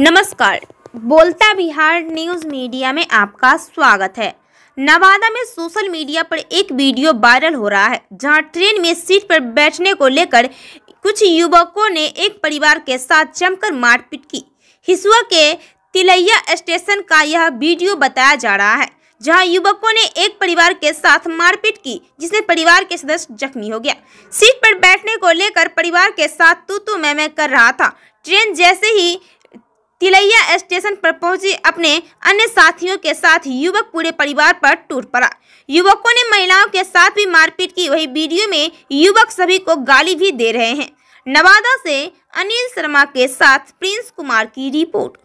नमस्कार बोलता Bihar news media में आपका स्वागत है नवादा में सोशल मीडिया पर एक वीडियो वायरल हो रहा है जहां ट्रेन में सीट पर बैठने को लेकर कुछ युवकों ने एक परिवार के साथ जमकर मारपीट की हिसुआ के तिलैया स्टेशन का यह वीडियो बताया जा रहा है जहां युवकों ने एक परिवार के साथ मारपीट की जिसमें परिवार के सदस्य जख्मी हो गया सीट पर बैठने को लेकर परिवार के साथ तू तू मैं मैं कर रहा था ट्रेन जैसे ही तिलैया स्टेशन पर पहुंची अपने अन्य साथियों के साथ युवक पूरे परिवार पर टूट पड़ा युवकों ने महिलाओं के साथ भी मारपीट की वही वीडियो में युवक सभी को गाली भी दे रहे हैं नवादा से अनिल शर्मा के साथ प्रिंस कुमार की रिपोर्ट